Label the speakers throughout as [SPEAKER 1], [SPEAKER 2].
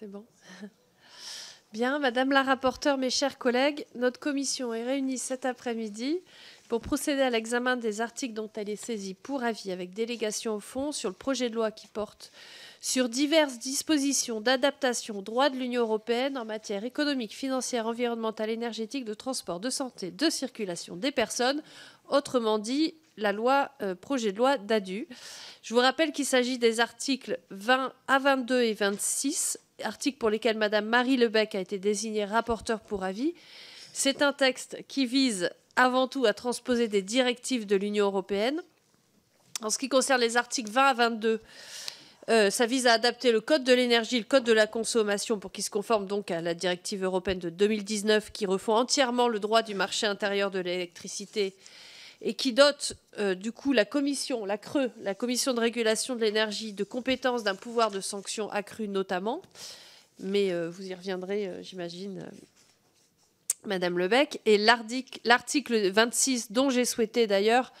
[SPEAKER 1] c'est bon. Bien, Madame la rapporteure, mes chers collègues, notre commission est réunie cet après-midi pour procéder à l'examen des articles dont elle est saisie pour avis avec délégation au fond sur le projet de loi qui porte sur diverses dispositions d'adaptation au droit de l'Union européenne en matière économique, financière, environnementale, énergétique, de transport, de santé, de circulation des personnes, autrement dit la loi, euh, projet de loi d'ADU. Je vous rappelle qu'il s'agit des articles 20 à 22 et 26, articles pour lesquels Madame Marie Lebec a été désignée rapporteure pour avis. C'est un texte qui vise avant tout à transposer des directives de l'Union européenne. En ce qui concerne les articles 20 à 22, euh, ça vise à adapter le code de l'énergie, le code de la consommation pour qu'il se conforme donc à la directive européenne de 2019 qui refond entièrement le droit du marché intérieur de l'électricité et qui dote euh, du coup la commission, la CRE, la commission de régulation de l'énergie, de compétences d'un pouvoir de sanction accru notamment. Mais euh, vous y reviendrez, euh, j'imagine, Madame Lebec. Et l'article 26, dont j'ai souhaité d'ailleurs,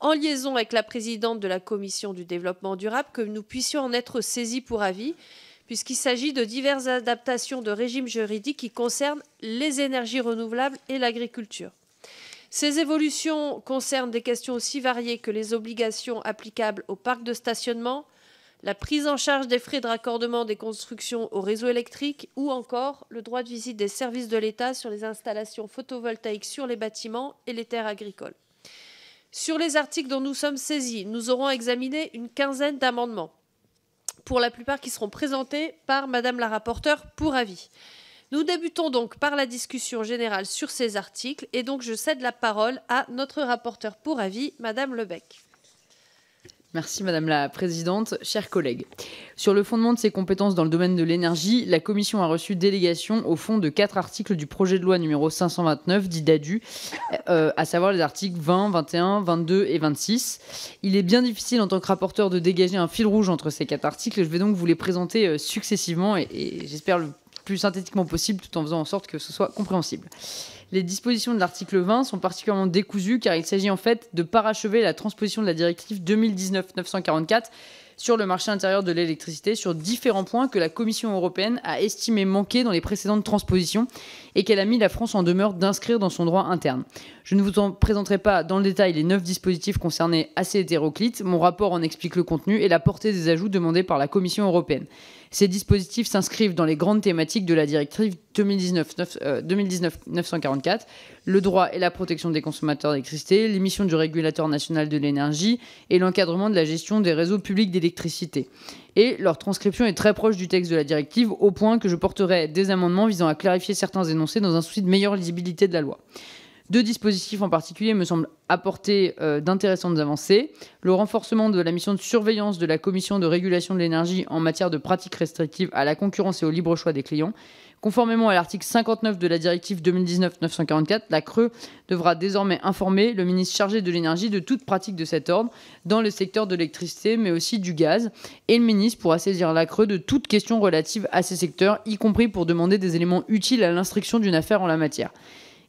[SPEAKER 1] en liaison avec la présidente de la commission du développement durable, que nous puissions en être saisis pour avis, puisqu'il s'agit de diverses adaptations de régimes juridiques qui concernent les énergies renouvelables et l'agriculture. Ces évolutions concernent des questions aussi variées que les obligations applicables au parc de stationnement, la prise en charge des frais de raccordement des constructions au réseau électrique ou encore le droit de visite des services de l'État sur les installations photovoltaïques sur les bâtiments et les terres agricoles. Sur les articles dont nous sommes saisis, nous aurons examiné une quinzaine d'amendements, pour la plupart qui seront présentés par Madame la rapporteure pour avis. Nous débutons donc par la discussion générale sur ces articles et donc je cède la parole à notre rapporteur pour avis, Madame Lebec.
[SPEAKER 2] Merci Madame la Présidente, chers collègues. Sur le fondement de ses compétences dans le domaine de l'énergie, la Commission a reçu délégation au fond de quatre articles du projet de loi numéro 529 dit DADU, euh, à savoir les articles 20, 21, 22 et 26. Il est bien difficile en tant que rapporteur de dégager un fil rouge entre ces quatre articles, je vais donc vous les présenter euh, successivement et j'espère le plus synthétiquement possible tout en faisant en sorte que ce soit compréhensible. Les dispositions de l'article 20 sont particulièrement décousues car il s'agit en fait de parachever la transposition de la directive 2019-944 sur le marché intérieur de l'électricité sur différents points que la Commission européenne a estimé manquer dans les précédentes transpositions et qu'elle a mis la France en demeure d'inscrire dans son droit interne. Je ne vous en présenterai pas dans le détail les neuf dispositifs concernés assez hétéroclites, mon rapport en explique le contenu et la portée des ajouts demandés par la Commission européenne. Ces dispositifs s'inscrivent dans les grandes thématiques de la directive 2019-944, euh, le droit et la protection des consommateurs d'électricité, l'émission du régulateur national de l'énergie et l'encadrement de la gestion des réseaux publics d'électricité. Et leur transcription est très proche du texte de la directive, au point que je porterai des amendements visant à clarifier certains énoncés dans un souci de meilleure lisibilité de la loi. Deux dispositifs en particulier me semblent apporter euh, d'intéressantes avancées. Le renforcement de la mission de surveillance de la Commission de régulation de l'énergie en matière de pratiques restrictives à la concurrence et au libre choix des clients. Conformément à l'article 59 de la directive 2019-944, la CRE devra désormais informer le ministre chargé de l'énergie de toute pratique de cet ordre dans le secteur de l'électricité, mais aussi du gaz. Et le ministre pourra saisir la CRE de toute question relative à ces secteurs, y compris pour demander des éléments utiles à l'instruction d'une affaire en la matière.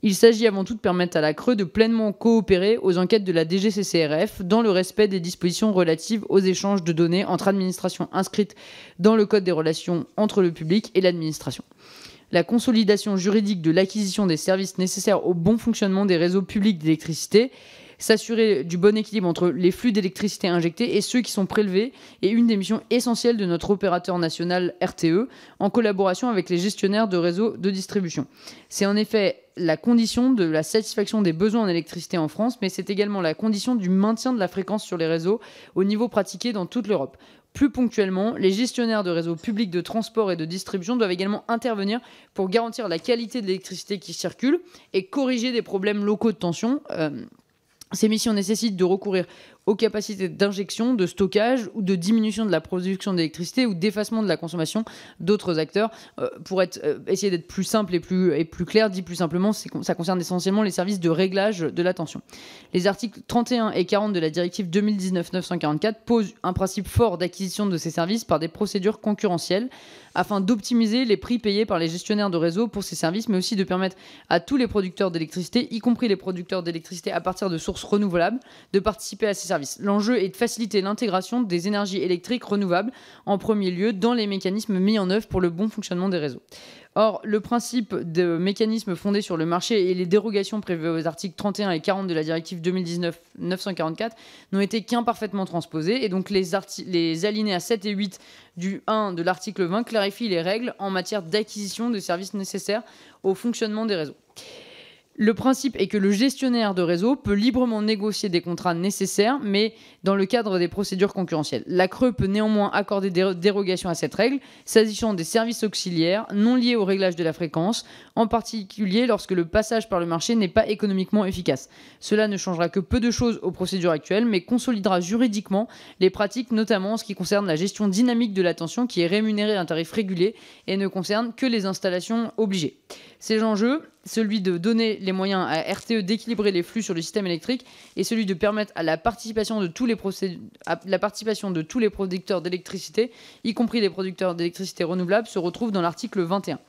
[SPEAKER 2] Il s'agit avant tout de permettre à la Creux de pleinement coopérer aux enquêtes de la DGCCRF dans le respect des dispositions relatives aux échanges de données entre administrations inscrites dans le Code des relations entre le public et l'administration. La consolidation juridique de l'acquisition des services nécessaires au bon fonctionnement des réseaux publics d'électricité s'assurer du bon équilibre entre les flux d'électricité injectés et ceux qui sont prélevés est une des missions essentielles de notre opérateur national RTE en collaboration avec les gestionnaires de réseaux de distribution. C'est en effet la condition de la satisfaction des besoins en électricité en France, mais c'est également la condition du maintien de la fréquence sur les réseaux au niveau pratiqué dans toute l'Europe. Plus ponctuellement, les gestionnaires de réseaux publics de transport et de distribution doivent également intervenir pour garantir la qualité de l'électricité qui circule et corriger des problèmes locaux de tension. Euh, ces missions nécessitent de recourir aux capacités d'injection, de stockage ou de diminution de la production d'électricité ou d'effacement de la consommation d'autres acteurs. Euh, pour euh, essayer d'être plus simple et plus, clair, dit plus simplement, ça concerne essentiellement les services de réglage de la tension. Les articles 31 et 40 de la directive 2019-944 posent un principe fort d'acquisition de ces services par des procédures concurrentielles afin d'optimiser les prix payés par les gestionnaires de réseau pour ces services, mais aussi de permettre à tous les producteurs d'électricité, y compris les producteurs d'électricité à partir de sources renouvelables, de participer à ces services L'enjeu est de faciliter l'intégration des énergies électriques renouvelables, en premier lieu dans les mécanismes mis en œuvre pour le bon fonctionnement des réseaux. Or, le principe de mécanisme fondé sur le marché et les dérogations prévues aux articles 31 et 40 de la directive 2019-944 n'ont été qu'imparfaitement transposées et donc les, alinéas 7 et 8 du 1 de l'article 20 clarifient les règles en matière d'acquisition de services nécessaires au fonctionnement des réseaux. Le principe est que le gestionnaire de réseau peut librement négocier des contrats nécessaires, mais dans le cadre des procédures concurrentielles. La Creux peut néanmoins accorder des dérogations à cette règle, s'agissant des services auxiliaires non liés au réglage de la fréquence, en particulier lorsque le passage par le marché n'est pas économiquement efficace. Cela ne changera que peu de choses aux procédures actuelles, mais consolidera juridiquement les pratiques, notamment en ce qui concerne la gestion dynamique de l'attention qui est rémunérée à un tarif régulé et ne concerne que les installations obligées. Ces enjeux celui de donner les moyens à RTE d'équilibrer les flux sur le système électrique et celui de permettre à la participation de tous les, la participation de tous les producteurs d'électricité, y compris les producteurs d'électricité renouvelable, se retrouve dans l'article 21.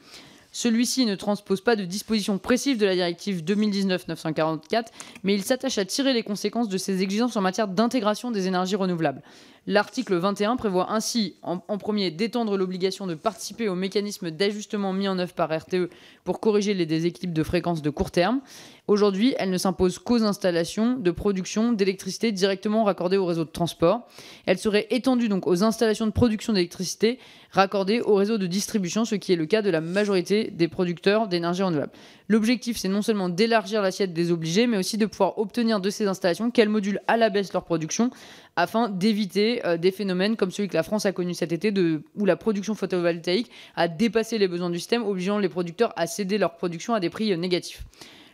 [SPEAKER 2] Celui-ci ne transpose pas de disposition précise de la directive 2019-944, mais il s'attache à tirer les conséquences de ses exigences en matière d'intégration des énergies renouvelables. L'article 21 prévoit ainsi, en, premier, d'étendre l'obligation de participer au mécanisme d'ajustement mis en œuvre par RTE pour corriger les déséquilibres de fréquence de court terme. Aujourd'hui, elle ne s'impose qu'aux installations de production d'électricité directement raccordées au réseau de transport. Elle serait étendue donc aux installations de production d'électricité raccordées au réseau de distribution, ce qui est le cas de la majorité des producteurs d'énergie renouvelable. L'objectif, c'est non seulement d'élargir l'assiette des obligés, mais aussi de pouvoir obtenir de ces installations qu'elles modulent à la baisse leur production afin d'éviter euh, des phénomènes comme celui que la France a connu cet été, où la production photovoltaïque a dépassé les besoins du système, obligeant les producteurs à céder leur production à des prix euh, négatifs.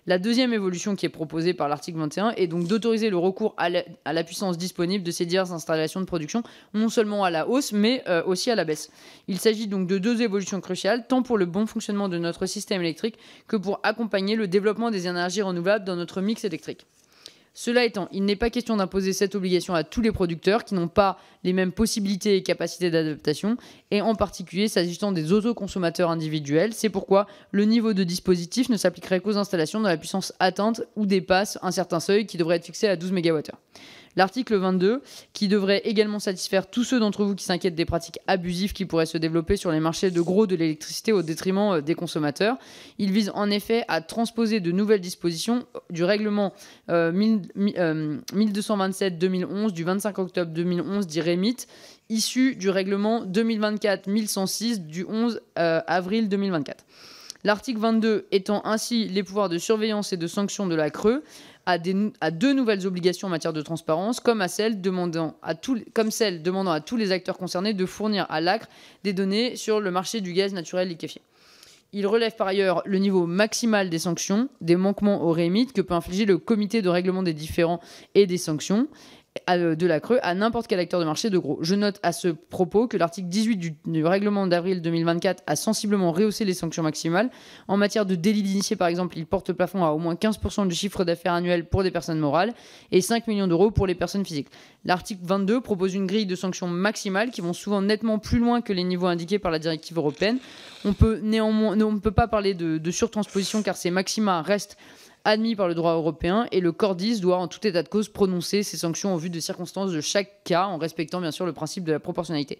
[SPEAKER 2] La deuxième évolution qui est proposée par l'article 21 est donc d'autoriser le recours à la, puissance disponible de ces diverses installations de production, non seulement à la hausse, mais euh, aussi à la baisse. Il s'agit donc de deux évolutions cruciales, tant pour le bon fonctionnement de notre système électrique que pour accompagner le développement des énergies renouvelables dans notre mix électrique. Cela étant, il n'est pas question d'imposer cette obligation à tous les producteurs qui n'ont pas les mêmes possibilités et capacités d'adaptation, et en particulier s'agissant des autoconsommateurs individuels. C'est pourquoi le niveau de dispositif ne s'appliquerait qu'aux installations dont la puissance atteinte ou dépasse un certain seuil qui devrait être fixé à 12 MWh. L'article 22, qui devrait également satisfaire tous ceux d'entre vous qui s'inquiètent des pratiques abusives qui pourraient se développer sur les marchés de gros de l'électricité au détriment euh, des consommateurs. Il vise en effet à transposer de nouvelles dispositions euh, du règlement 1227-2011 euh, du 25 octobre 2011 dit REMIT, issu du règlement 2024-1106 du 11 avril 2024. L'article 22 étant ainsi les pouvoirs de surveillance et de sanction de la Creux à, deux nouvelles obligations en matière de transparence, comme, à celle demandant à comme celle demandant à tous les acteurs concernés de fournir à l'ACRE des données sur le marché du gaz naturel liquéfié. Il relève par ailleurs le niveau maximal des sanctions, des manquements aux rémites que peut infliger le comité de règlement des différends et des sanctions, euh, de la creux à n'importe quel acteur de marché de gros. Je note à ce propos que l'article 18 du, règlement d'avril 2024 a sensiblement rehaussé les sanctions maximales. En matière de délit d'initié, par exemple, il porte plafond à au moins 15% du chiffre d'affaires annuel pour des personnes morales et 5 millions d'euros pour les personnes physiques. L'article 22 propose une grille de sanctions maximales qui vont souvent nettement plus loin que les niveaux indiqués par la directive européenne. On peut néanmoins, ne peut pas parler de, de surtransposition car ces maxima restent admis par le droit européen et le Cordis doit en tout état de cause prononcer ses sanctions en vue des circonstances de chaque cas en respectant bien sûr le principe de la proportionnalité.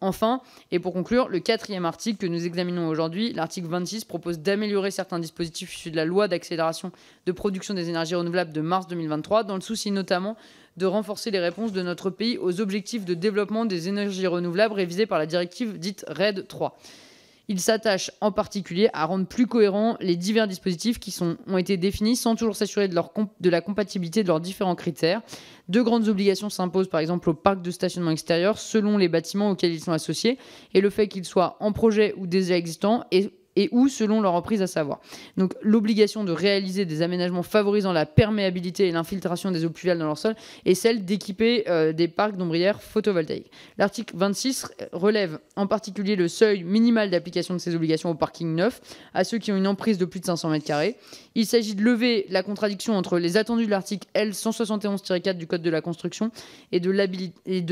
[SPEAKER 2] Enfin, et pour conclure, le quatrième article que nous examinons aujourd'hui, l'article 26, propose d'améliorer certains dispositifs issus de la loi d'accélération de production des énergies renouvelables de mars 2023, dans le souci notamment de renforcer les réponses de notre pays aux objectifs de développement des énergies renouvelables révisés par la directive dite RED 3. Il s'attache en particulier à rendre plus cohérents les divers dispositifs qui ont été définis sans toujours s'assurer de, la compatibilité de leurs différents critères. Deux grandes obligations s'imposent par exemple au parc de stationnement extérieur selon les bâtiments auxquels ils sont associés et le fait qu'ils soient en projet ou déjà existants et et ou selon leur reprise à savoir. Donc l'obligation de réaliser des aménagements favorisant la perméabilité et l'infiltration des eaux pluviales dans leur sol et celle d'équiper euh, des parcs d'ombrières photovoltaïques. L'article 26 relève en particulier le seuil minimal d'application de ces obligations au parking neuf à ceux qui ont une emprise de plus de 500 m2. Il s'agit de lever la contradiction entre les attendus de l'article L171-4 du Code de la construction et de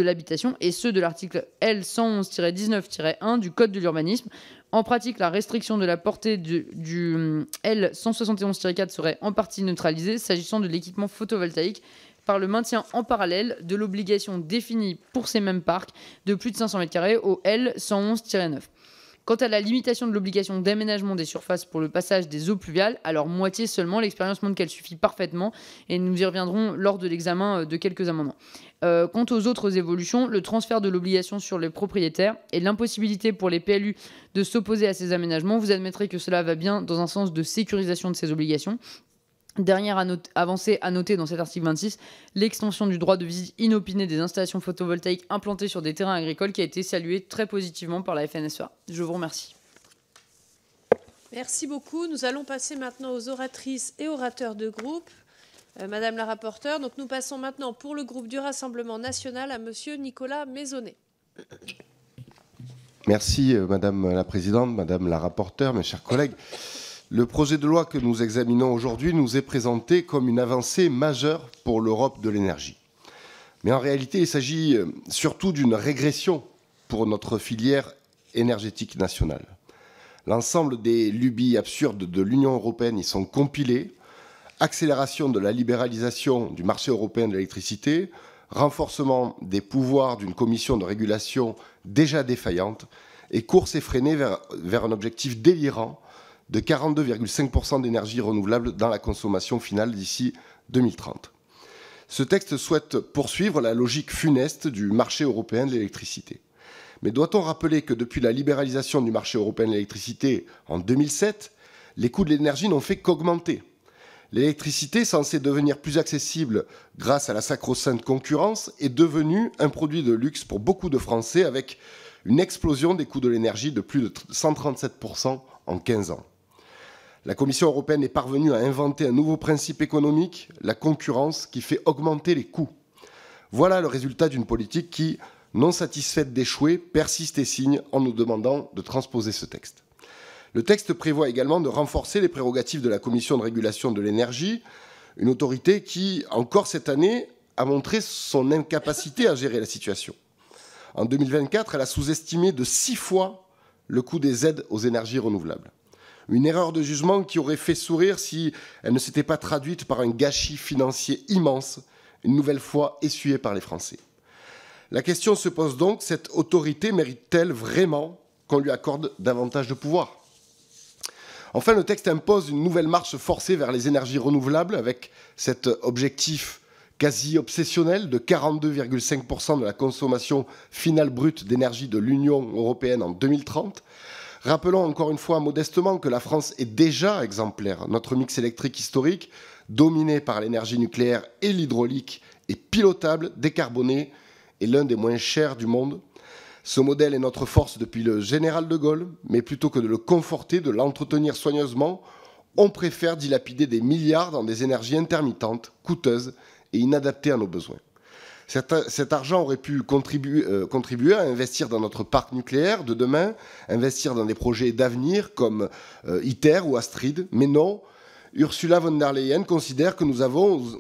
[SPEAKER 2] l'habitation et ceux de l'article L111-19-1 du Code de l'urbanisme en pratique, la restriction de la portée du, euh, L171-4 serait en partie neutralisée s'agissant de l'équipement photovoltaïque par le maintien en parallèle de l'obligation définie pour ces mêmes parcs de plus de 500 m2 au L111-9. Quant à la limitation de l'obligation d'aménagement des surfaces pour le passage des eaux pluviales, alors moitié seulement, l'expérience montre qu'elle suffit parfaitement et nous y reviendrons lors de l'examen euh, de quelques amendements. Euh, quant aux autres évolutions, le transfert de l'obligation sur les propriétaires et l'impossibilité pour les PLU de s'opposer à ces aménagements, vous admettrez que cela va bien dans un sens de sécurisation de ces obligations Dernière avancée à noter dans cet article 26, l'extension du droit de visite inopinée des installations photovoltaïques implantées sur des terrains agricoles qui a été saluée très positivement par la FNSEA. Je vous remercie.
[SPEAKER 1] Merci beaucoup. Nous allons passer maintenant aux oratrices et orateurs de groupe. Euh, Madame la rapporteure, donc nous passons maintenant pour le groupe du Rassemblement national à Monsieur Nicolas Maisonnet.
[SPEAKER 3] Merci euh, Madame la Présidente, Madame la rapporteure, mes chers collègues. Le projet de loi que nous examinons aujourd'hui nous est présenté comme une avancée majeure pour l'Europe de l'énergie. Mais en réalité, il s'agit euh, surtout d'une régression pour notre filière énergétique nationale. L'ensemble des lubies absurdes de l'Union européenne y sont compilées. Accélération de la libéralisation du marché européen de l'électricité, renforcement des pouvoirs d'une commission de régulation déjà défaillante et course effrénée vers, vers un objectif délirant de 42,5% d'énergie renouvelable dans la consommation finale d'ici 2030. Ce texte souhaite poursuivre la logique funeste du marché européen de l'électricité. Mais doit-on rappeler que depuis la libéralisation du marché européen de l'électricité en 2007, les coûts de l'énergie n'ont fait qu'augmenter L'électricité, censée devenir plus accessible grâce à la sacro-sainte concurrence, est devenue un produit de luxe pour beaucoup de Français avec une explosion des coûts de l'énergie de plus de 137% en 15 ans. La Commission européenne est parvenue à inventer un nouveau principe économique, la concurrence, qui fait augmenter les coûts. Voilà le résultat d'une politique qui, non satisfaite d'échouer, persiste et signe en nous demandant de transposer ce texte. Le texte prévoit également de renforcer les prérogatives de la Commission de régulation de l'énergie, une autorité qui, encore cette année, a montré son incapacité à gérer la situation. En 2024, elle a sous-estimé de six fois le coût des aides aux énergies renouvelables. Une erreur de jugement qui aurait fait sourire si elle ne s'était pas traduite par un gâchis financier immense, une nouvelle fois essuyé par les Français. La question se pose donc, cette autorité mérite-t-elle vraiment qu'on lui accorde davantage de pouvoir Enfin, le texte impose une nouvelle marche forcée vers les énergies renouvelables avec cet objectif quasi obsessionnel de 42,5% de la consommation finale brute d'énergie de l'Union européenne en 2030. Rappelons encore une fois modestement que la France est déjà exemplaire. Notre mix électrique historique, dominé par l'énergie nucléaire et l'hydraulique, est pilotable, décarboné et l'un des moins chers du monde. Ce modèle est notre force depuis le général de Gaulle, mais plutôt que de le conforter, de l'entretenir soigneusement, on préfère dilapider des milliards dans des énergies intermittentes, coûteuses et inadaptées à nos besoins. Cet, argent aurait pu euh, contribuer, à investir dans notre parc nucléaire de demain, investir dans des projets d'avenir comme euh, ITER ou Astrid, mais non. Ursula von der Leyen considère que nous,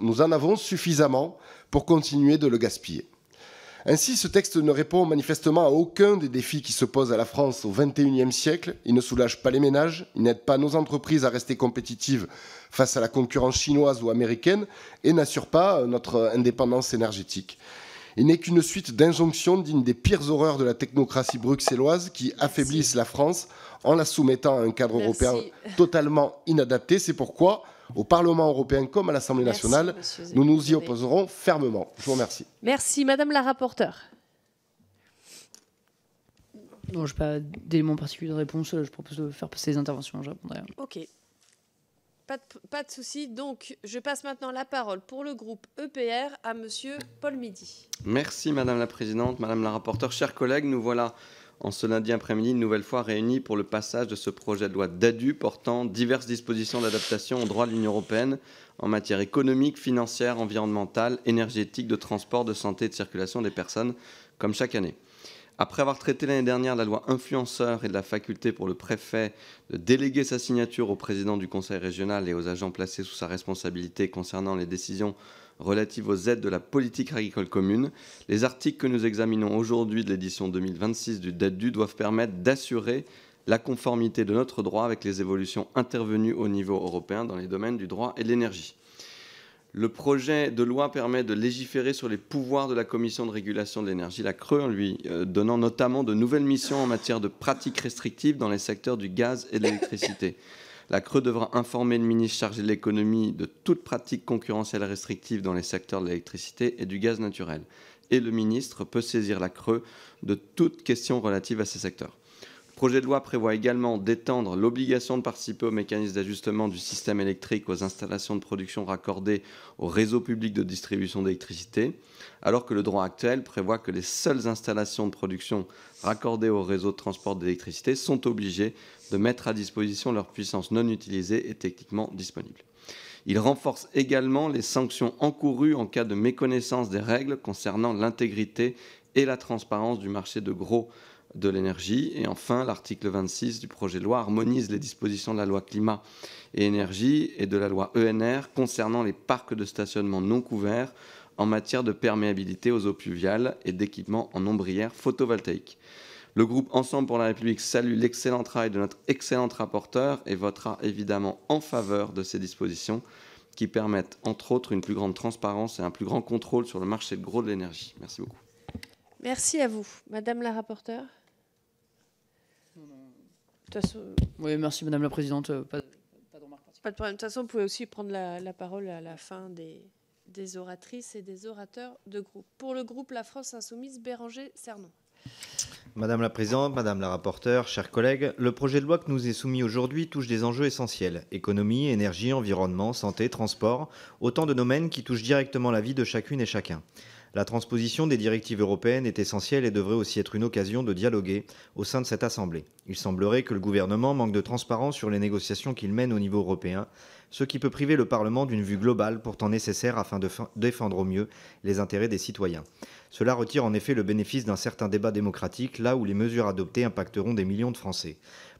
[SPEAKER 3] nous en avons suffisamment pour continuer de le gaspiller. Ainsi, ce texte ne répond manifestement à aucun des défis qui se posent à la France au XXIe siècle. Il ne soulage pas les ménages, il n'aide pas nos entreprises à rester compétitives face à la concurrence chinoise ou américaine et n'assure pas euh, notre euh, indépendance énergétique. Il n'est qu'une suite d'injonctions dignes des pires horreurs de la technocratie bruxelloise qui affaiblissent la France en la soumettant à un cadre européen totalement inadapté. C'est pourquoi, au Parlement européen comme à l'Assemblée nationale, nous nous y opposerons fermement. Je vous remercie.
[SPEAKER 1] Merci, Madame la rapporteure.
[SPEAKER 2] Non, je n'ai pas d'éléments particuliers de réponse. Je propose de faire passer interventions. Je répondrai.
[SPEAKER 1] OK. Pas de, souci. Donc, je passe maintenant la parole pour le groupe EPR à Monsieur Paul Midi.
[SPEAKER 4] Merci, Madame la Présidente, Madame la Rapporteure, chers collègues. Nous voilà en ce lundi après-midi une nouvelle fois réunis pour le passage de ce projet de loi d'ADU portant diverses dispositions d'adaptation au droit de l'Union européenne en matière économique, financière, environnementale, énergétique, de transport, de santé et de circulation des personnes, comme chaque année. Après avoir traité l'année dernière la loi influenceur et de la faculté pour le préfet de déléguer sa signature au président du conseil régional et aux agents placés sous sa responsabilité concernant les décisions relatives aux aides de la politique agricole commune, les articles que nous examinons aujourd'hui de l'édition 2026 du du doivent permettre d'assurer la conformité de notre droit avec les évolutions intervenues au niveau européen dans les domaines du droit et de l'énergie. Le projet de loi permet de légiférer sur les pouvoirs de la Commission de régulation de l'énergie, la Creux, en lui euh, donnant notamment de nouvelles missions en matière de pratiques restrictives dans les secteurs du gaz et de l'électricité. La Creux devra informer le ministre chargé de l'économie de toute pratique concurrentielle restrictive dans les secteurs de l'électricité et du gaz naturel. Et le ministre peut saisir la Creux de toute question relative à ces secteurs projet de loi prévoit également d'étendre l'obligation de participer au mécanisme d'ajustement du système électrique aux installations de production raccordées au réseau public de distribution d'électricité, alors que le droit actuel prévoit que les seules installations de production raccordées au réseau de transport d'électricité sont obligées de mettre à disposition leur puissance non utilisée et techniquement disponible. Il renforce également les sanctions encourues en cas de méconnaissance des règles concernant l'intégrité et la transparence du marché de gros de l'énergie. Et enfin, l'article 26 du projet de loi harmonise les dispositions de la loi climat et énergie et de la loi ENR concernant les parcs de stationnement non couverts en matière de perméabilité aux eaux pluviales et d'équipements en ombrière photovoltaïque. Le groupe Ensemble pour la République salue l'excellent travail de notre excellente rapporteure et votera évidemment en faveur de ces dispositions qui permettent entre autres une plus grande transparence et un plus grand contrôle sur le marché de gros de l'énergie. Merci beaucoup.
[SPEAKER 1] Merci à vous, Madame la rapporteure. Euh,
[SPEAKER 2] oui, merci Madame la Présidente. Euh, pas, de,
[SPEAKER 1] problème. De toute façon, vous pouvez aussi prendre la, parole à la fin des, oratrices et des orateurs de groupe. Pour le groupe La France Insoumise, Béranger Cernon.
[SPEAKER 5] Madame la Présidente, Madame la Rapporteure, chers collègues, le projet de loi que nous est soumis aujourd'hui touche des enjeux essentiels économie, énergie, environnement, santé, transport, autant de domaines qui touchent directement la vie de chacune et chacun. La transposition des directives européennes est essentielle et devrait aussi être une occasion de dialoguer au sein de cette Assemblée. Il semblerait que le gouvernement manque de transparence sur les négociations qu'il mène au niveau européen, ce qui peut priver le Parlement d'une vue globale pourtant nécessaire afin de défendre au mieux les intérêts des citoyens. Cela retire en effet le bénéfice d'un certain débat démocratique là où les mesures adoptées impacteront des millions de Français.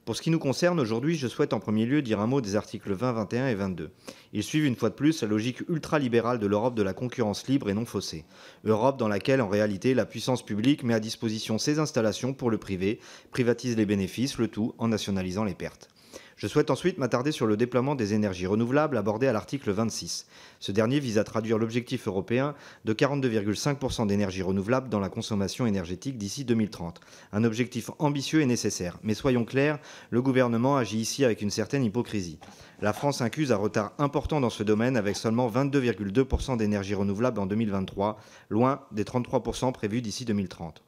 [SPEAKER 5] Pour ce qui nous concerne, aujourd'hui, je souhaite en premier lieu dire un mot des articles 20, 21 et 22. Ils suivent une fois de plus la logique ultralibérale de l'Europe de la concurrence libre et non faussée. Europe dans laquelle, en réalité, la puissance publique met à disposition ses installations pour le privé, privatise les bénéfices, le tout en nationalisant les pertes. Je souhaite ensuite m'attarder sur le déploiement des énergies renouvelables abordé à l'article 26. Ce dernier vise à traduire l'objectif européen de 42,5% d'énergie renouvelable dans la consommation énergétique d'ici 2030. Un objectif ambitieux et nécessaire. Mais soyons clairs, le gouvernement agit ici avec une certaine hypocrisie. La France incuse un retard important dans ce domaine avec seulement 22,2% d'énergie renouvelable en 2023, loin des 33% prévus d'ici 2030.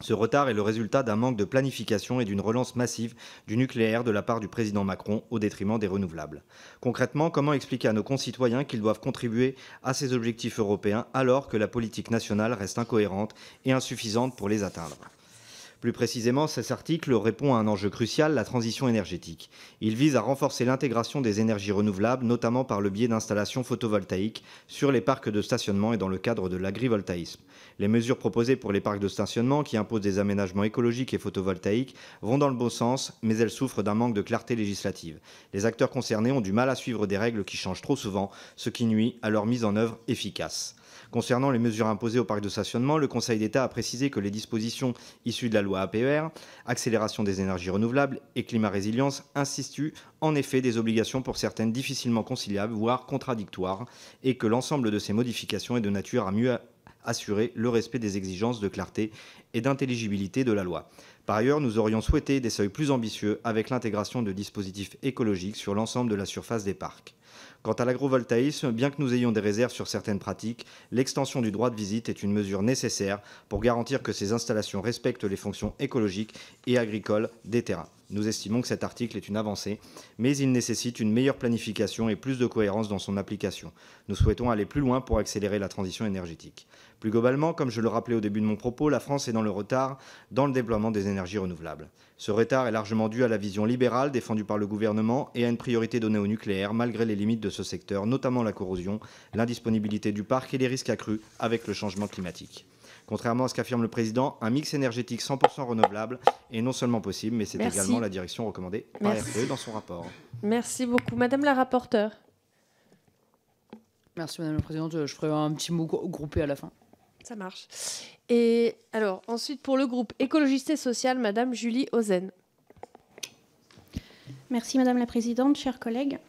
[SPEAKER 5] Ce retard est le résultat d'un manque de planification et d'une relance massive du nucléaire de la part du président Macron au détriment des renouvelables. Concrètement, comment expliquer à nos concitoyens qu'ils doivent contribuer à ces objectifs européens alors que la politique nationale reste incohérente et insuffisante pour les atteindre plus précisément, cet article répond à un enjeu crucial, la transition énergétique. Il vise à renforcer l'intégration des énergies renouvelables, notamment par le biais d'installations photovoltaïques sur les parcs de stationnement et dans le cadre de l'agrivoltaïsme. Les mesures proposées pour les parcs de stationnement qui imposent des aménagements écologiques et photovoltaïques vont dans le bon sens, mais elles souffrent d'un manque de clarté législative. Les acteurs concernés ont du mal à suivre des règles qui changent trop souvent, ce qui nuit à leur mise en œuvre efficace. Concernant les mesures imposées aux parcs de stationnement, le Conseil d'État a précisé que les dispositions issues de la loi APR, e accélération des énergies renouvelables et climat résilience, instituent en effet des obligations pour certaines difficilement conciliables, voire contradictoires, et que l'ensemble de ces modifications est de nature à mieux assurer le respect des exigences de clarté et d'intelligibilité de la loi. Par ailleurs, nous aurions souhaité des seuils plus ambitieux avec l'intégration de dispositifs écologiques sur l'ensemble de la surface des parcs. Quant à l'agrovoltaïsme, bien que nous ayons des réserves sur certaines pratiques, l'extension du droit de visite est une mesure nécessaire pour garantir que ces installations respectent les fonctions écologiques et agricoles des terrains. Nous estimons que cet article est une avancée, mais il nécessite une meilleure planification et plus de cohérence dans son application. Nous souhaitons aller plus loin pour accélérer la transition énergétique. Plus globalement, comme je le rappelais au début de mon propos, la France est dans le retard dans le déploiement des énergies renouvelables. Ce retard est largement dû à la vision libérale défendue par le gouvernement et à une priorité donnée au nucléaire malgré les limites de ce secteur, notamment la corrosion, l'indisponibilité du parc et les risques accrus avec le changement climatique. Contrairement à ce qu'affirme le président, un mix énergétique 100% renouvelable est non seulement possible, mais c'est également la direction recommandée par RTE dans son rapport.
[SPEAKER 1] Merci beaucoup. Madame la rapporteure.
[SPEAKER 2] Merci Madame la Présidente. Je ferai un petit mot groupé à la fin.
[SPEAKER 1] Ça marche. Et alors, ensuite, pour le groupe écologiste et social, Madame Julie Ozen.
[SPEAKER 6] Merci, Madame la Présidente, chers collègues.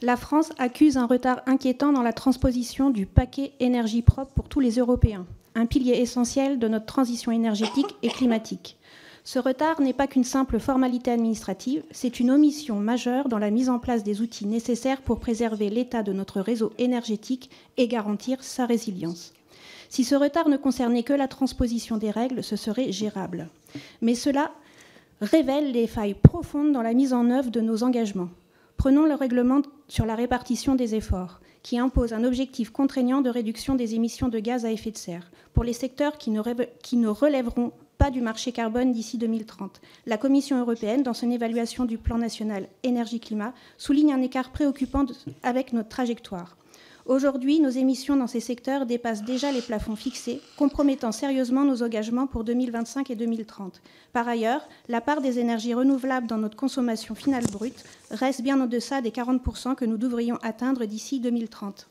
[SPEAKER 6] La France accuse un retard inquiétant dans la transposition du paquet énergie propre pour tous les Européens, un pilier essentiel de notre transition énergétique et climatique. Ce retard n'est pas qu'une simple formalité administrative, c'est une omission majeure dans la mise en place des outils nécessaires pour préserver l'état de notre réseau énergétique et garantir sa résilience. Si ce retard ne concernait que la transposition des règles, ce serait gérable. Mais cela révèle les failles profondes dans la mise en œuvre de nos engagements. Prenons le règlement sur la répartition des efforts, qui impose un objectif contraignant de réduction des émissions de gaz à effet de serre pour les secteurs qui ne, qui ne relèveront pas du marché carbone d'ici 2030. La Commission européenne, dans son évaluation du plan national énergie-climat, souligne un écart préoccupant avec notre trajectoire. Aujourd'hui, nos émissions dans ces secteurs dépassent déjà les plafonds fixés, compromettant sérieusement nos engagements pour 2025 et 2030. Par ailleurs, la part des énergies renouvelables dans notre consommation finale brute reste bien en deçà des 40% que nous devrions atteindre d'ici 2030.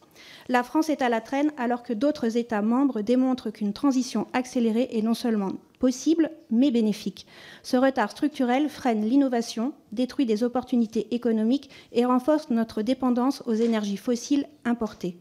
[SPEAKER 6] La France est à la traîne alors que d'autres États membres démontrent qu'une transition accélérée est non seulement possible mais bénéfique. Ce retard structurel freine l'innovation, détruit des opportunités économiques et renforce notre dépendance aux énergies fossiles importées.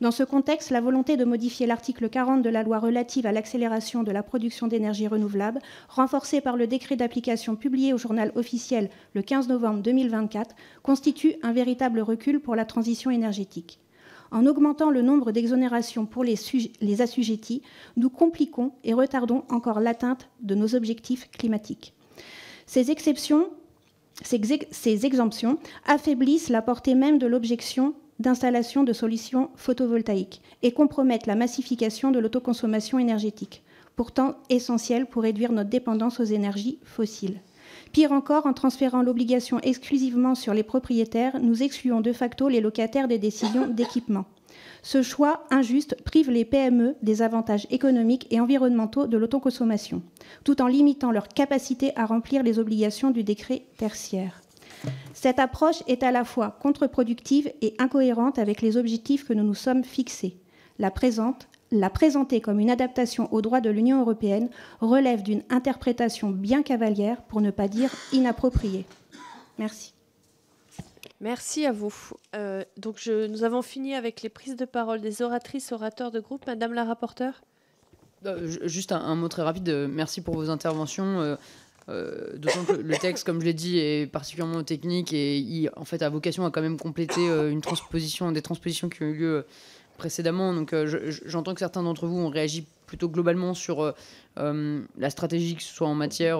[SPEAKER 6] Dans ce contexte, la volonté de modifier l'article 40 de la loi relative à l'accélération de la production d'énergie renouvelable, renforcée par le décret d'application publié au journal officiel le 15 novembre 2024, constitue un véritable recul pour la transition énergétique. En augmentant le nombre d'exonérations pour les, assujettis, nous compliquons et retardons encore l'atteinte de nos objectifs climatiques. Ces exceptions ces, exemptions affaiblissent la portée même de l'objection d'installation de solutions photovoltaïques et compromettent la massification de l'autoconsommation énergétique, pourtant essentielle pour réduire notre dépendance aux énergies fossiles. Pire encore, en transférant l'obligation exclusivement sur les propriétaires, nous excluons de facto les locataires des décisions d'équipement. Ce choix injuste prive les PME des avantages économiques et environnementaux de l'autoconsommation, tout en limitant leur capacité à remplir les obligations du décret tertiaire. Cette approche est à la fois contre-productive et incohérente avec les objectifs que nous nous sommes fixés. La présente la présenter comme une adaptation au droit de l'Union européenne relève d'une interprétation bien cavalière, pour ne pas dire inappropriée. Merci.
[SPEAKER 1] Merci à vous. Euh, donc nous avons fini avec les prises de parole des oratrices, orateurs de groupe. Madame la rapporteure
[SPEAKER 2] euh, Juste un, mot très rapide. Euh, merci pour vos interventions. D'autant que le texte, comme je l'ai dit, est particulièrement technique et il, en fait a vocation à quand même compléter une transposition, des transpositions qui ont eu lieu précédemment. Donc, euh, j'entends que certains d'entre vous ont réagi plutôt globalement sur euh, euh, la stratégie, que ce soit en matière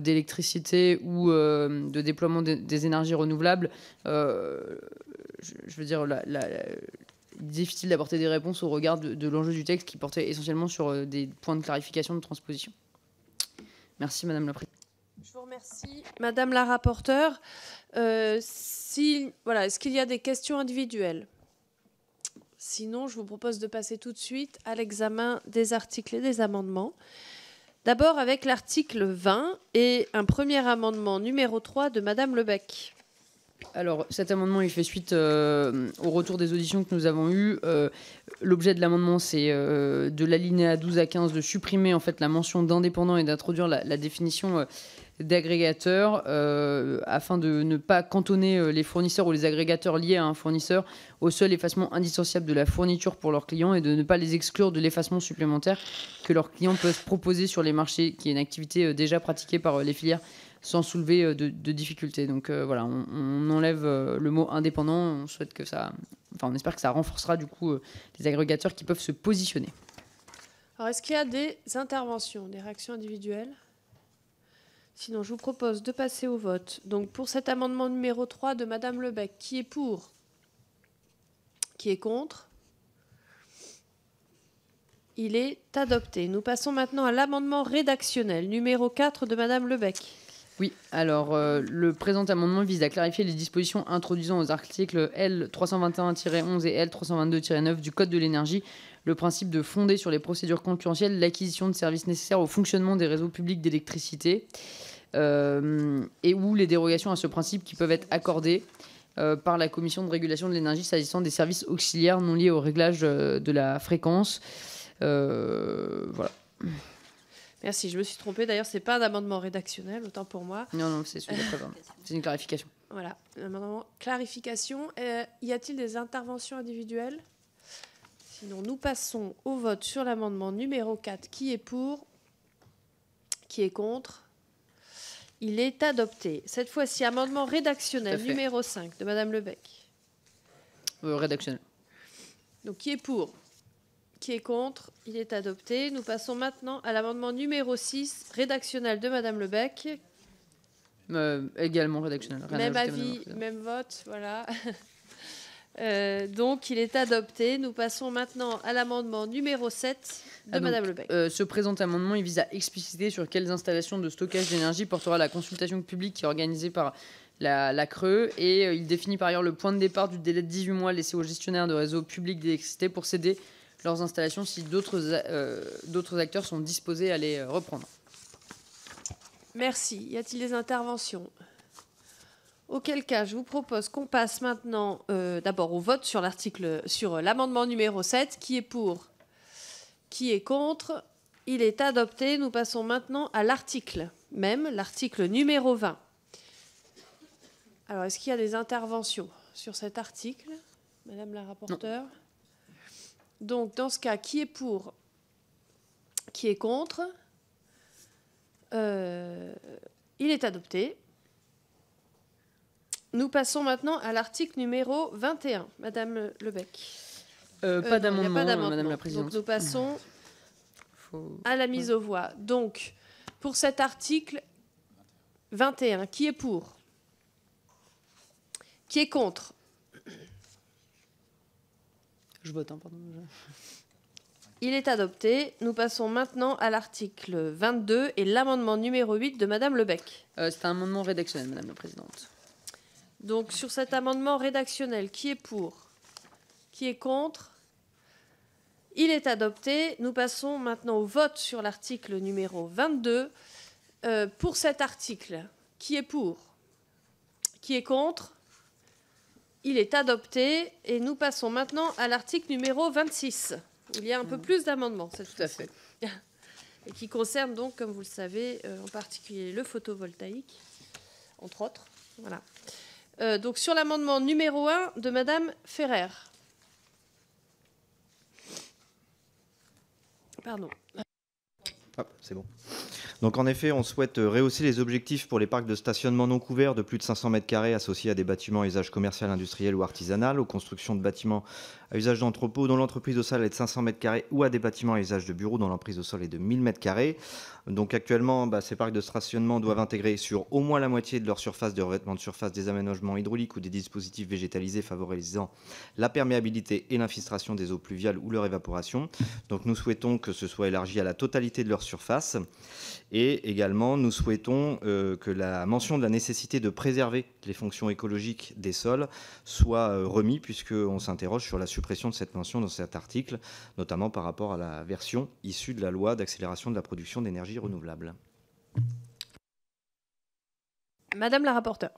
[SPEAKER 2] d'électricité ou de déploiement des énergies renouvelables, je, veux dire, la, la, difficile d'apporter des réponses au regard de, l'enjeu du texte qui portait essentiellement sur des points de clarification de transposition. Merci, Madame la Présidente.
[SPEAKER 1] Je vous remercie, Madame la rapporteure. si, voilà, Est-ce qu'il y a des questions individuelles Sinon, je vous propose de passer tout de suite à l'examen des articles et des amendements. D'abord avec l'article 20 et un premier amendement numéro 3 de Madame Lebec.
[SPEAKER 2] Alors cet amendement, il fait suite euh, au retour des auditions que nous avons eues. Euh, l'objet de l'amendement, c'est euh, de l'alinéa 12 à 15 de supprimer en fait la mention d'indépendant et d'introduire la, définition d'agrégateurs euh, afin de ne pas cantonner euh, les fournisseurs ou les agrégateurs liés à un fournisseur au seul effacement indissociable de la fourniture pour leurs clients et de ne pas les exclure de l'effacement supplémentaire que leurs clients peuvent proposer sur les marchés, qui est une activité euh, déjà pratiquée par les filières sans soulever de, difficultés. Donc voilà, on, on, enlève le mot indépendant, on souhaite que ça... Enfin, on espère que ça renforcera du coup les agrégateurs qui peuvent se positionner.
[SPEAKER 1] Alors, est-ce qu'il y a des interventions, des réactions individuelles Sinon, je vous propose de passer au vote. Donc, pour cet amendement numéro 3 de Madame Lebec, qui est pour Qui est contre Il est adopté. Nous passons maintenant à l'amendement rédactionnel numéro 4 de Madame Lebec.
[SPEAKER 2] Oui, alors euh, le présent amendement vise à clarifier les dispositions introduisant aux articles L321-11 et L322-9 du Code de l'énergie le principe de fonder sur les procédures concurrentielles l'acquisition de services nécessaires au fonctionnement des réseaux publics d'électricité. Euh, et où les dérogations à ce principe qui peuvent être accordées euh, par la Commission de régulation de l'énergie s'agissant des services auxiliaires non liés au réglage euh, de la fréquence. voilà.
[SPEAKER 1] Merci, je me suis trompée. D'ailleurs, c'est pas un amendement rédactionnel, autant pour moi.
[SPEAKER 2] Non, non, c'est une clarification.
[SPEAKER 1] Voilà, amendement clarification. y a-t-il des interventions individuelles Sinon, nous passons au vote sur l'amendement numéro 4. Qui est pour Qui est contre il est adopté. Cette fois-ci, amendement rédactionnel numéro 5 de Madame Lebec. Euh, rédactionnel. Donc qui est pour Qui est contre Il est adopté. Nous passons maintenant à l'amendement numéro 6 rédactionnel de Madame Lebec.
[SPEAKER 2] Euh, également rédactionnel. même avis,
[SPEAKER 1] même vote, voilà. Euh, donc, il est adopté. Nous passons maintenant à l'amendement numéro 7 de Mme ah, Madame euh,
[SPEAKER 2] ce présent amendement il vise à expliciter sur quelles installations de stockage d'énergie portera la consultation publique qui est organisée par la, la et euh, il définit par ailleurs le point de départ du délai de 18 mois laissé aux gestionnaires de réseaux publics d'électricité pour céder leurs installations si d'autres acteurs sont disposés à les reprendre.
[SPEAKER 1] Merci. Y a-t-il des interventions Auquel cas, je vous propose qu'on passe maintenant euh, d'abord au vote sur l'article, sur euh, l'amendement numéro 7, qui est pour, qui est contre. Il est adopté. Nous passons maintenant à l'article même, l'article numéro 20. Alors, est-ce qu'il y a des interventions sur cet article, Madame la rapporteure Donc, dans ce cas, qui est pour Qui est contre euh, Il est adopté. Nous passons maintenant à l'article numéro 21, Madame Lebec.
[SPEAKER 2] Euh, euh, pas d'amendement, Madame la Présidente. Donc nous passons
[SPEAKER 1] à la mise aux voix. Donc, pour cet article 21, qui est pour Qui est contre Je vote, hein, pardon. Il est adopté. Nous passons maintenant à l'article 22 et l'amendement numéro 8 de Madame Lebec. Euh, c'est un amendement rédactionnel, Madame la Présidente. Donc sur cet amendement rédactionnel, qui est pour Qui est contre Il est adopté. Nous passons maintenant au vote sur l'article numéro 22. Euh, pour cet article, qui est pour Qui est contre Il est adopté. Et nous passons maintenant à l'article numéro 26. Il y a un peu plus d'amendements c'est Tout à fait. Et qui concerne donc, comme vous le savez, euh, en particulier le photovoltaïque, entre autres. Voilà. Euh, donc sur l'amendement numéro 1 de Madame Ferrer. Pardon.
[SPEAKER 5] Ah, c'est bon. Donc en effet, on souhaite euh, rehausser les objectifs pour les parcs de stationnement non couverts de plus de 500 m2 associés à des bâtiments à usage commercial, industriel ou artisanal, aux constructions de bâtiments à usage d'entrepôt dont l'entreprise au sol est de 500 m2 ou à des bâtiments à usage de bureaux dont l'emprise au sol est de 1000 m2. Donc actuellement, bah, ces parcs de stationnement doivent intégrer sur au moins la moitié de leur surface de revêtement de surface des aménagements hydrauliques ou des dispositifs végétalisés favorisant la perméabilité et l'infiltration des eaux pluviales ou leur évaporation. Donc nous souhaitons que ce soit élargi à la totalité de leur surface et également, nous souhaitons euh, que la mention de la nécessité de préserver les fonctions écologiques des sols soit euh, remis, remise, puisqu'on s'interroge sur la suppression de cette mention dans cet article, notamment par rapport à la version issue de la loi d'accélération de la production d'énergie renouvelable.
[SPEAKER 1] Madame la rapporteure.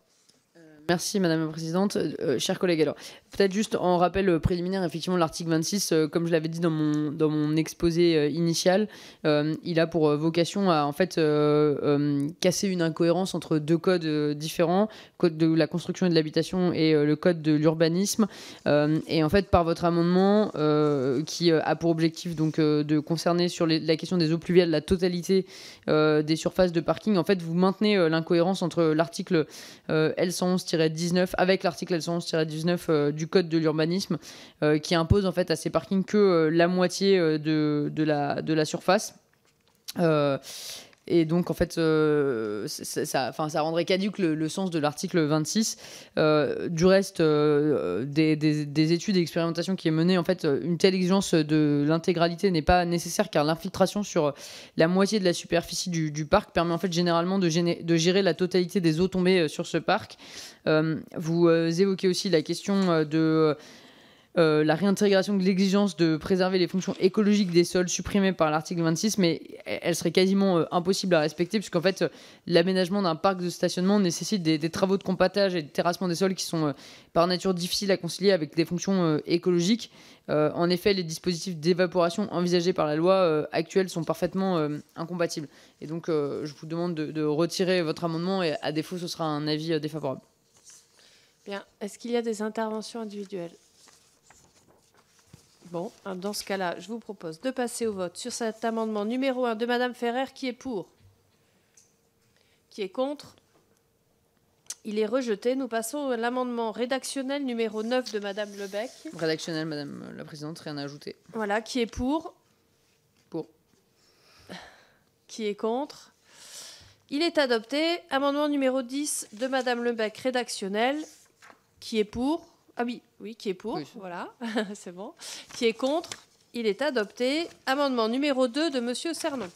[SPEAKER 2] Merci Madame la Présidente. Euh, chers collègues, alors peut-être juste en rappel euh, préliminaire, effectivement l'article 26, euh, comme je l'avais dit dans mon, dans mon exposé initial, il a pour vocation à en fait casser une incohérence entre deux codes différents, code de la construction et de l'habitation et le code de l'urbanisme. et en fait par votre amendement qui a pour objectif donc de concerner sur la question des eaux pluviales la totalité des surfaces de parking, en fait vous maintenez l'incohérence entre l'article L111 avec l'article 111 19 euh, du code de l'urbanisme euh, qui impose en fait à ces parkings que euh, la moitié de, la, de la surface. Et donc, en fait, euh, ça, ça rendrait caduque le, sens de l'article 26. Euh, du reste, euh, des, des, études et expérimentations qui est menée, en fait, une telle exigence de l'intégralité n'est pas nécessaire car l'infiltration sur la moitié de la superficie du, parc permet en fait généralement de, gérer la totalité des eaux tombées sur ce parc. vous évoquez aussi la question de euh, la réintégration de l'exigence de préserver les fonctions écologiques des sols supprimées par l'article 26, mais elle serait quasiment euh, impossible à respecter, puisqu'en fait, euh, l'aménagement d'un parc de stationnement nécessite des, travaux de compattage et de terrassement des sols qui sont par nature difficiles à concilier avec des fonctions écologiques. en effet, les dispositifs d'évaporation envisagés par la loi actuelle sont parfaitement incompatibles. Et donc, je vous demande de, retirer votre amendement, et à défaut, ce sera un avis défavorable.
[SPEAKER 1] Bien. Est-ce qu'il y a des interventions individuelles Bon, hein, dans ce cas-là, je vous propose de passer au vote sur cet amendement numéro 1 de Madame Ferrer. Qui est pour Qui est contre il est rejeté. Nous passons à l'amendement rédactionnel numéro 9 de Madame Lebec. Rédactionnel, Madame la Présidente, rien à ajouter. Voilà, qui est pour Pour. Qui est contre Il est adopté. Amendement numéro 10 de Madame Lebec, rédactionnel. Qui est pour ah oui, oui, qui est pour, voilà, c'est bon. Qui est contre, il est adopté. Amendement numéro 2 de Monsieur Cernon.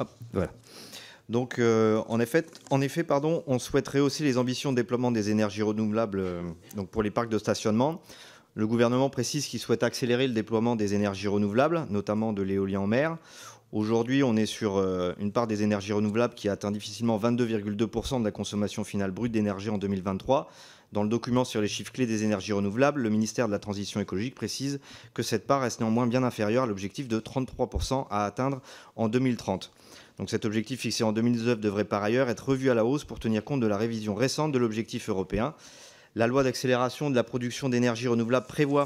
[SPEAKER 5] voilà. Donc, euh, en effet, pardon, on souhaiterait aussi les ambitions de déploiement des énergies renouvelables euh, donc pour les parcs de stationnement. Le gouvernement précise qu'il souhaite accélérer le déploiement des énergies renouvelables, notamment de l'éolien en mer. Aujourd'hui, on est sur euh, une part des énergies renouvelables qui atteint difficilement 22,2% de la consommation finale brute d'énergie en 2023. Dans le document sur les chiffres clés des énergies renouvelables, le ministère de la Transition écologique précise que cette part reste néanmoins bien inférieure à l'objectif de 33% à atteindre en 2030. Donc cet objectif fixé en 2019 devrait par ailleurs être revu à la hausse pour tenir compte de la révision récente de l'objectif européen la loi d'accélération de la production d'énergie renouvelable prévoit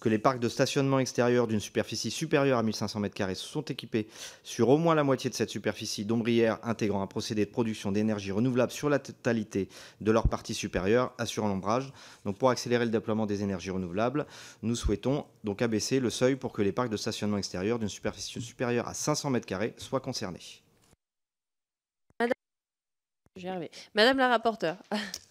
[SPEAKER 5] que les parcs de stationnement extérieur d'une superficie supérieure à 1500 m2 sont équipés sur au moins la moitié de cette superficie d'ombrières intégrant un procédé de production d'énergie renouvelable sur la totalité de leur partie supérieure, assurant l'ombrage. Donc pour accélérer le déploiement des énergies renouvelables, nous souhaitons donc abaisser le seuil pour que les parcs de stationnement extérieur d'une superficie supérieure à 500 m2 soient concernés.
[SPEAKER 1] Madame la rapporteure.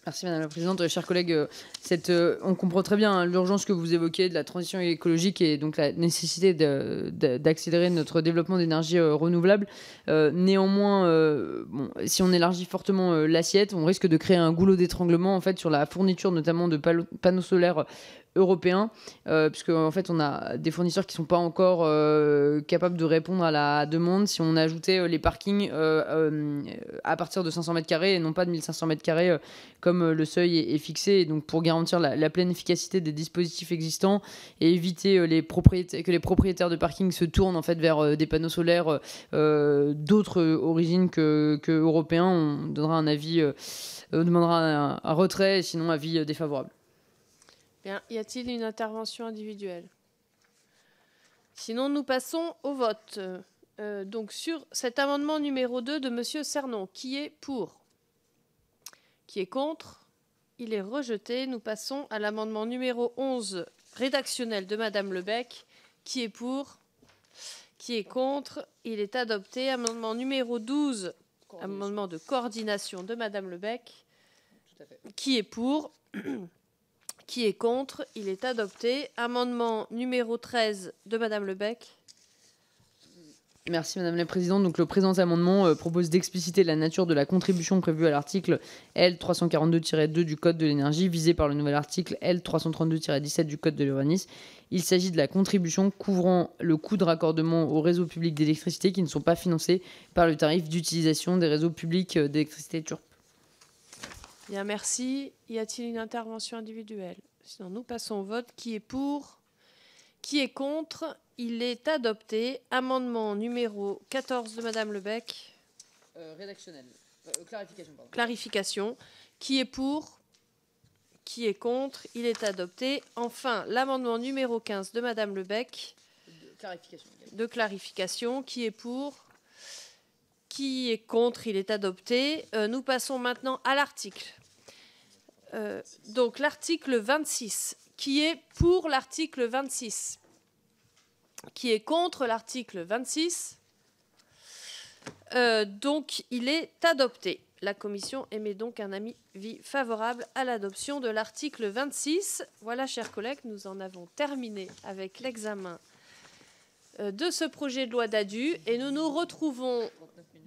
[SPEAKER 2] Merci Madame la Présidente. Chers collègues, euh, cette, euh, on comprend très bien hein, l'urgence que vous évoquez de la transition écologique et donc la nécessité d'accélérer notre développement d'énergie euh, renouvelable. néanmoins, si on élargit fortement l'assiette, on risque de créer un goulot d'étranglement en fait, sur la fourniture notamment de panneaux solaires européens, puisque en fait on a des fournisseurs qui sont pas encore capables de répondre à la demande. Si on ajoutait les parkings à partir de 500 m carrés et non pas de 1500 mètres carrés comme euh, le seuil est, fixé, donc pour garantir la, pleine efficacité des dispositifs existants et éviter euh, les que les propriétaires de parking se tournent en fait vers euh, des panneaux solaires d'autres origines que, européens, on donnera un avis, on demandera un, retrait, sinon avis défavorable.
[SPEAKER 1] Bien, y a-t-il une intervention individuelle Sinon, nous passons au vote. donc sur cet amendement numéro 2 de Monsieur Cernon, qui est pour qui est contre Il est rejeté. Nous passons à l'amendement numéro 11 rédactionnel de Madame Lebec. Qui est pour Qui est contre Il est adopté. Amendement numéro 12, amendement de coordination de Madame Lebec. Qui est pour Qui est contre Il est adopté. Amendement numéro 13 de Madame Lebec.
[SPEAKER 2] Merci Madame la Présidente. Donc le présent amendement euh, propose d'expliciter la nature de la contribution prévue à l'article L342-2 du Code de l'énergie visé par le nouvel article L332-17 du Code de l'urbanisme. Il s'agit de la contribution couvrant le coût de raccordement aux réseaux publics d'électricité qui ne sont pas financés par le tarif d'utilisation des réseaux publics euh, d'électricité TURP.
[SPEAKER 1] Bien, merci. Y a-t-il une intervention individuelle Sinon, nous passons au vote. Qui est pour qui est contre Il est adopté. Amendement numéro 14 de Madame Lebec.
[SPEAKER 2] Euh, rédactionnel. Euh, euh, clarification,
[SPEAKER 1] Clarification. Qui est pour Qui est contre Il est adopté. Enfin, l'amendement numéro 15 de Madame Lebec.
[SPEAKER 2] De clarification.
[SPEAKER 1] De clarification. Qui est pour Qui est contre Il est adopté. nous passons maintenant à l'article. donc l'article 26 qui est pour l'article 26, qui est contre l'article 26. Euh, donc il est adopté. La commission émet donc un avis favorable à l'adoption de l'article 26. Voilà, chers collègues, nous en avons terminé avec l'examen euh, de ce projet de loi d'ADU et nous nous retrouvons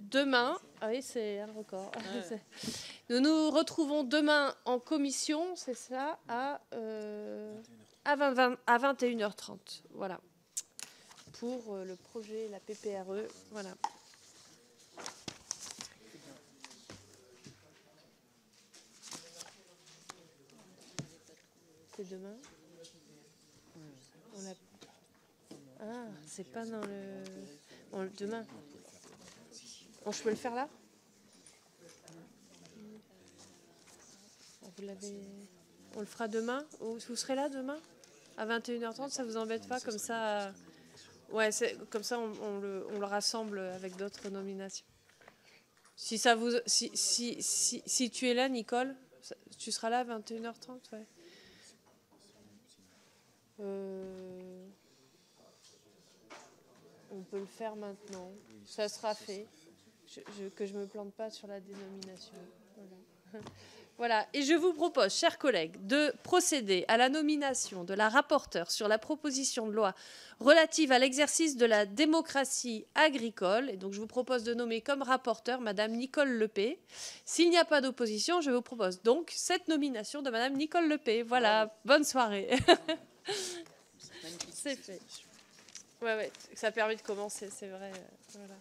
[SPEAKER 1] demain ah oui, c'est un record. nous nous retrouvons demain en commission, c'est ça, à, euh, à, 21h30. Voilà. Pour euh, le projet, la PPRE. Voilà. C'est demain Ah, c'est pas dans le. demain. On je peux le faire là ah, On le fera demain Vous serez là demain À 21h30, ça vous embête pas Comme ça, euh, ouais, comme ça on, le, rassemble avec d'autres nominations. Si, ça vous, si, si, si, tu es là, Nicole, tu seras là à 21h30 euh, On peut le faire maintenant. Ça sera fait que je ne me plante pas sur la dénomination. Voilà. Et je vous propose, chers collègues, de procéder à la nomination de la rapporteure sur la proposition de loi relative à l'exercice de la démocratie agricole. Et donc, je vous propose de nommer comme rapporteur Madame Nicole Lepé. S'il n'y a pas d'opposition, je vous propose donc cette nomination de Madame Nicole Lepé. Voilà. Bonne soirée. C'est fait. Ouais, ouais, ça permet de commencer, c'est vrai. Voilà.